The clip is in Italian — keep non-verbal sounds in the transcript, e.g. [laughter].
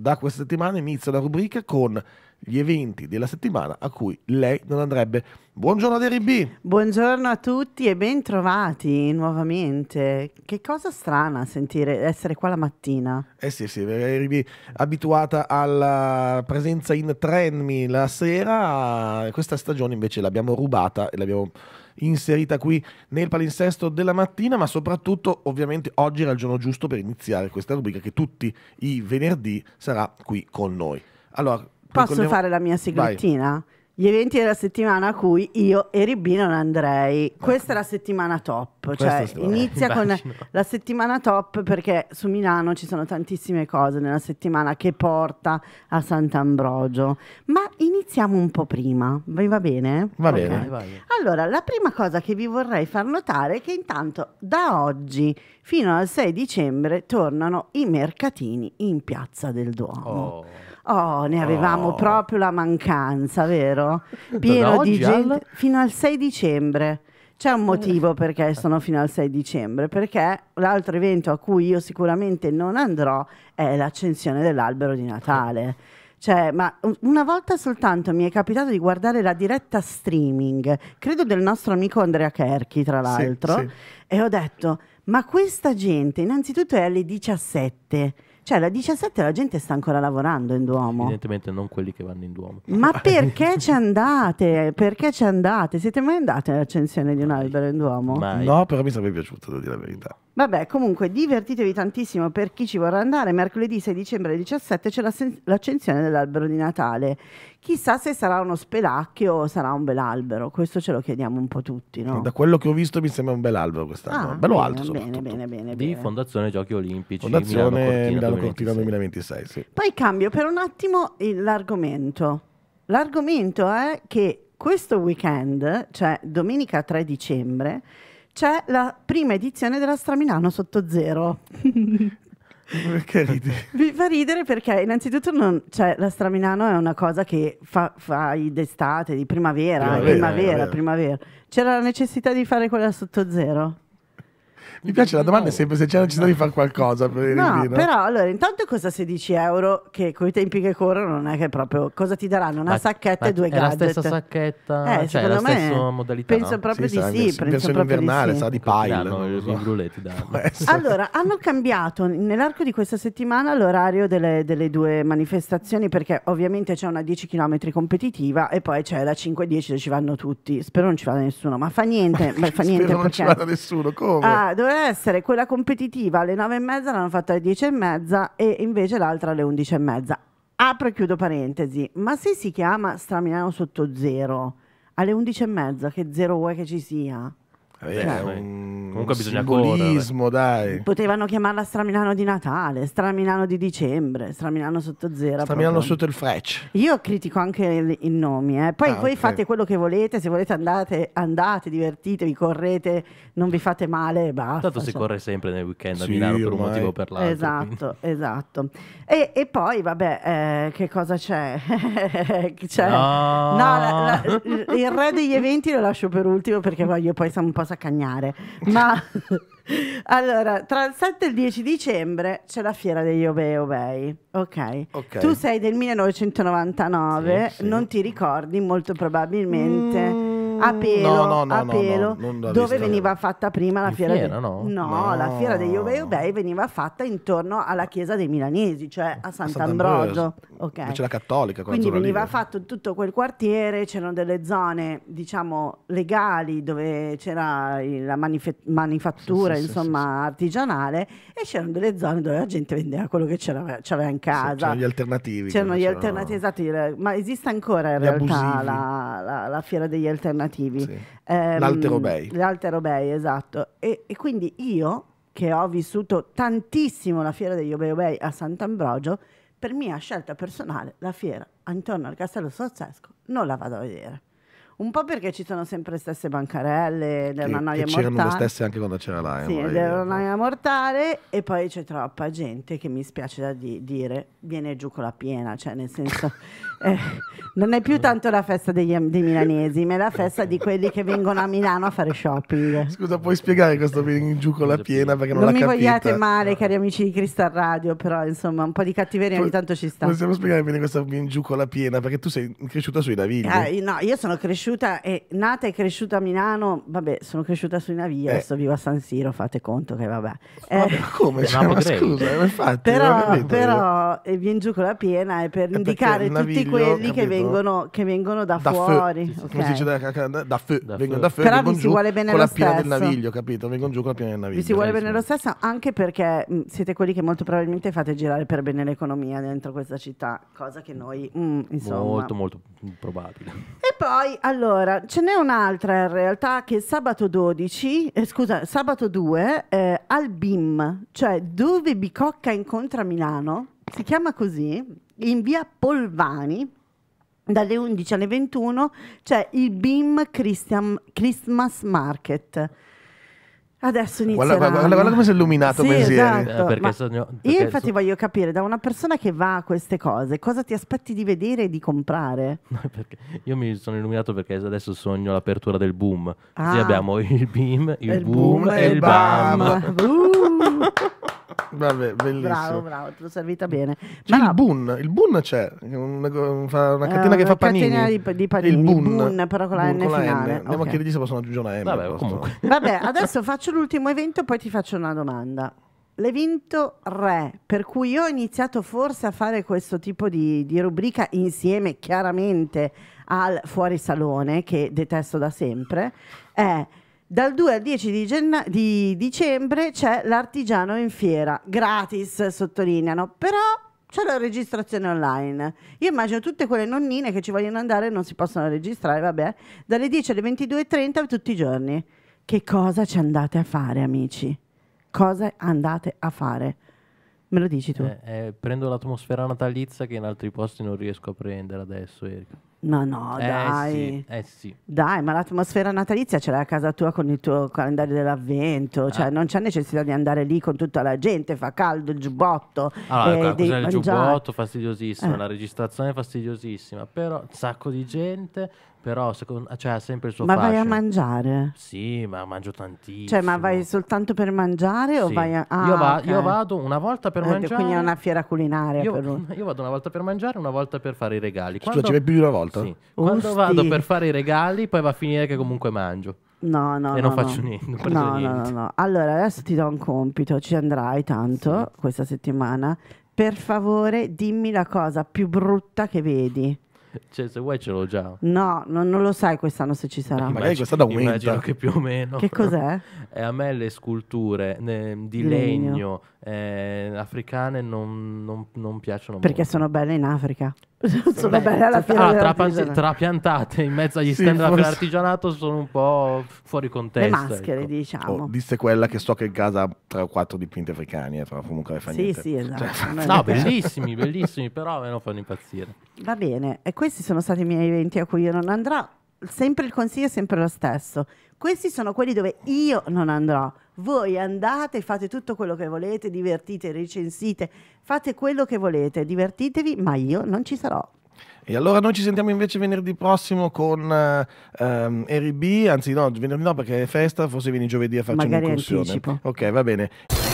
da questa settimana inizia la rubrica con gli eventi della settimana a cui lei non andrebbe. Buongiorno Adri Buongiorno a tutti e bentrovati nuovamente. Che cosa strana sentire essere qua la mattina. Eh sì, sì, Adri abituata alla presenza in Trenmi la sera, questa stagione invece l'abbiamo rubata e l'abbiamo inserita qui nel palinsesto della mattina, ma soprattutto ovviamente oggi era il giorno giusto per iniziare questa rubrica che tutti i venerdì sarà qui con noi. Allora, Posso ricordiamo... fare la mia siglettina? Vai. Gli eventi della settimana a cui io e Ribbi non andrei. Ecco. Questa è la settimana top, cioè [laughs] inizia con la settimana top perché su Milano ci sono tantissime cose nella settimana che porta a Sant'Ambrogio. Ma iniziamo un po' prima, vi va bene? Va okay. bene. Allora, la prima cosa che vi vorrei far notare è che intanto da oggi fino al 6 dicembre tornano i mercatini in Piazza del Duomo. Oh. Oh, ne avevamo oh. proprio la mancanza, vero? Pieno di gente al... fino al 6 dicembre. C'è un motivo perché sono fino al 6 dicembre, perché l'altro evento a cui io sicuramente non andrò è l'accensione dell'albero di Natale. Cioè, ma una volta soltanto mi è capitato di guardare la diretta streaming, credo del nostro amico Andrea Kerchi, tra l'altro, sì, sì. e ho detto, ma questa gente innanzitutto è alle 17 cioè, alle 17 la gente sta ancora lavorando in Duomo. Evidentemente non quelli che vanno in Duomo. Ma [laughs] perché ci andate? Perché ci andate? Siete mai andate all'accensione di un albero in Duomo? Mai. No, però mi sarebbe piaciuto, devo dire la verità. Vabbè, comunque divertitevi tantissimo per chi ci vorrà andare. Mercoledì 6 dicembre alle 17 c'è l'accensione dell'albero di Natale Chissà se sarà uno spelacchio o sarà un bel albero, questo ce lo chiediamo un po' tutti. No? Eh, da quello che ho visto mi sembra un bel albero quest'anno, ah, bello bene, alto soprattutto. Bene, bene, bene, Di Fondazione Giochi Olimpici. Fondazione Milano Cortina 2026. 2026 sì. Poi cambio per un attimo l'argomento. L'argomento è che questo weekend, cioè domenica 3 dicembre, c'è la prima edizione della Stramilano sotto zero. [laughs] Perché ridi? Mi fa ridere perché innanzitutto non, cioè, la Stramilano è una cosa che fa, fai d'estate, di primavera, primavera, primavera, eh, primavera. C'era la necessità di fare quella sotto zero? Mi piace la domanda, è sempre se c'è la necessità di fare qualcosa. Per no, però allora, intanto cosa 16 euro che con i tempi che corrono non è che proprio cosa ti daranno? Una ma, sacchetta ma e due gadget. È la stessa sacchetta, eh, cioè la stessa modalità. Penso proprio sì, di sì. Penso, penso proprio di sì. sa di pile. [laughs] Allora, hanno cambiato nell'arco di questa settimana l'orario delle, delle due manifestazioni perché ovviamente c'è una 10 km competitiva e poi c'è la 5-10 ci vanno tutti. Spero non ci vada nessuno, ma fa niente. Ma fa [laughs] niente Spero perché... non ci vada nessuno, come? Ah, dove doveva essere quella competitiva alle 9 e mezza, l'hanno fatta alle 10 e mezza e invece l'altra alle 11 e mezza. Apro e chiudo parentesi, ma se si chiama Stramilano sotto zero alle 11 e mezza, che zero vuoi che ci sia? Eh, eh, un... Comunque bisogna colismo, dai. Potevano chiamarla Stramilano di Natale, Stramilano di dicembre, Stramilano sotto zero. Stramilano proprio. sotto il freccia. Io critico anche i nomi, eh. poi ah, voi okay. fate quello che volete, se volete andate, andate, divertitevi, correte, non vi fate male e basta. Tanto si corre sempre nel weekend a sì, Milano per un motivo o per l'altro. Esatto, esatto. E, e, poi vabbè, eh, che cosa c'è? [laughs] c'è? No, no la, la, il re degli eventi lo lascio per ultimo perché voglio poi siamo un po' cosa cagnare. Ma [laughs] allora, tra il 7 e il 10 dicembre c'è la fiera degli Obei Obei, ok? Tu sei del 1999, sì, sì. non ti ricordi molto probabilmente. Mm a mm. pelo, no, no, no, a pelo dove veniva fatta prima la fiera, fiera, de... no? No, la fiera degli Ovei Obei veniva fatta intorno alla chiesa dei Milanesi, cioè a Sant'Ambrogio. Okay. C'è la cattolica. Quindi veniva lì. fatto tutto quel quartiere, c'erano delle zone, diciamo, legali dove c'era la manife- manifattura, sì, sì, insomma, sì, artigianale e c'erano delle zone dove la gente vendeva quello che c'era, c'era in casa. c'erano gli alternativi. C'erano gli alternativi, esatto, ma esiste ancora in realtà la, la, la fiera degli alternativi? alternativi. Sì. Ehm, L'altero Bay. esatto. E, e, quindi io, che ho vissuto tantissimo la fiera degli Obeo Bay a Sant'Ambrogio, per mia scelta personale la fiera intorno al Castello Sozzesco non la vado a vedere un po' perché ci sono sempre le stesse bancarelle, ed noia mortale. C'erano le stesse anche quando c'era l'AIMA. Sì, ed è una noia mortale e poi c'è troppa gente che mi spiace da di- dire, viene giù con la piena, cioè nel senso [laughs] eh, non è più tanto la festa degli, dei milanesi, ma è la festa di quelli che vengono a Milano a fare shopping. Scusa, puoi spiegare questo vieni giù con la piena perché non, non mi vogliate male, eh. cari amici di Crystal Radio, però insomma un po' di cattiveria ogni tanto ci sta. Possiamo spiegare bene questo vieni giù con la piena perché tu sei cresciuta sui Navigli. Ah, eh, no, io sono cresciuta cresciuta, è nata e cresciuta a Milano, vabbè, sono cresciuta sui navi, eh. adesso vivo a San Siro, fate conto che vabbè. Eh. come? Cioè, ma scusa, infatti, però, però eh, viene giù con la piena e per è eh, indicare tutti quelli che vengono, che vengono, da, da fuori. Sì, okay. Come si dice da, da, feu, da vengono da feu, però vi si vuole bene lo stesso. Con la piena del naviglio, capito? Vengono giù con la piena del naviglio. Vi si vuole bene lo stesso anche perché mh, mm, siete quelli che molto probabilmente fate girare per bene l'economia dentro questa città, cosa che noi, mh, mm, insomma... Molto, molto probabile. E poi, allora allora, ce n'è un'altra in realtà che sabato 12, eh, scusa, sabato 2 eh, al BIM, cioè dove Bicocca incontra Milano, si chiama così, in via Polvani, dalle 11 alle 21 c'è il BIM Christmas Market Adesso inizierà. Guarda, guarda, guarda come si è illuminato sì, esatto. eh, sogno, io infatti su... voglio capire da una persona che va a queste cose cosa ti aspetti di vedere e di comprare. [laughs] io mi sono illuminato perché adesso sogno l'apertura del boom. Ah. Così abbiamo il beam, il, il boom, boom, e il bam. bam. [laughs] Vabbè, bellissimo. Bravo, bravo, te l'ho servita bene. C'è Ma il no. Boon, il Boon c'è, una, eh, una catena eh, che fa panini. Una catena di, di panini, il Boon, boon però con la boon, N finale. La N. Andiamo okay. a chiedergli se possono aggiungere una M. Vabbè, comunque. [laughs] Vabbè, adesso faccio l'ultimo evento e poi ti faccio una domanda. L'evento re, per cui io ho iniziato forse a fare questo tipo di, di rubrica insieme chiaramente al fuorisalone, che detesto da sempre, è dal 2 al 10 di, di dicembre c'è l'artigiano in fiera, gratis sottolineano, però c'è la registrazione online. Io immagino tutte quelle nonnine che ci vogliono andare e non si possono registrare, vabbè, dalle 10 alle 22.30 tutti i giorni. Che cosa ci andate a fare, amici? Cosa andate a fare? Me lo dici tu? Eh, eh, prendo l'atmosfera natalizia che in altri posti non riesco a prendere adesso, Erika. Ma no, eh dai. Sì, eh sì. Dai, ma l'atmosfera natalizia ce l'hai a casa tua con il tuo calendario dell'avvento, cioè ah. non c'è necessità di andare lì con tutta la gente, fa caldo il giubbotto. Allora, eh, il giubbotto fastidiosissimo, eh. la registrazione è fastidiosissima, però un sacco di gente, però secondo, cioè, sempre il suo Ma fashion. vai a mangiare? Sì, ma mangio tantissimo. Cioè, ma vai soltanto per mangiare sì. o vai a... Ah, io, va, okay. io, vado una volta per eh, mangiare. Quindi è una fiera culinaria io, per lui. [laughs] Io vado una volta per mangiare, una volta per fare i regali. Quando, Scusa, ci vai più di una volta? Sì. Quando vado per fare i regali, poi va a finire che comunque mangio. No, no. E non no, faccio no. niente. Non no, niente. no, no, no. Allora, adesso ti do un compito, ci andrai tanto sì. questa settimana. Per favore, dimmi la cosa più brutta che vedi. [laughs] Cioè, se vuoi ce l'ho già. No, non, non lo sai quest'anno se ci sarà. Magari quest'anno aumenta. Immagino che più o meno. Che cos'è? [laughs] Eh, a me le sculture eh, di legno, legno eh, africane non, non, non piacciono Perché molto. sono belle in Africa sono belle alla fine ah, trapan- trapiantate in mezzo agli sì, stand forse... dell'artigianato sono un po' fuori contesto. Le maschere, ecco. diciamo. Oh, disse quella che so che in casa ha tre o quattro dipinti africani, eh, però comunque le fa niente. Sì, sì, cioè, esatto. Cioè, no, bellissimi, bellissimi, però a me non fanno impazzire. Va bene, e questi sono stati i miei eventi a cui io non andrò, sempre il consiglio è sempre lo stesso. Questi sono quelli dove io non andrò. Voi andate, fate tutto quello che volete, divertite, recensite, fate quello che volete, divertitevi, ma io non ci sarò. E allora noi ci sentiamo invece venerdì prossimo con eh, ehm, Eri B, anzi no, venerdì no perché è festa, forse vieni giovedì a farci Magari un'incursione. Anticipo. Ok, va bene.